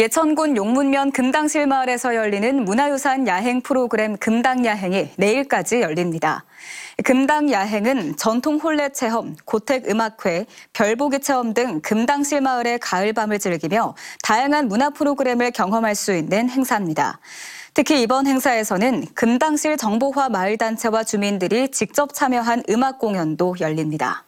예천군 용문면 금당실 마을에서 열리는 문화유산 야행 프로그램 금당야행이 내일까지 열립니다. 금당야행은 전통 홀레 체험, 고택 음악회, 별보기 체험 등 금당실 마을의 가을밤을 즐기며 다양한 문화 프로그램을 경험할 수 있는 행사입니다. 특히 이번 행사에서는 금당실 정보화 마을단체와 주민들이 직접 참여한 음악 공연도 열립니다.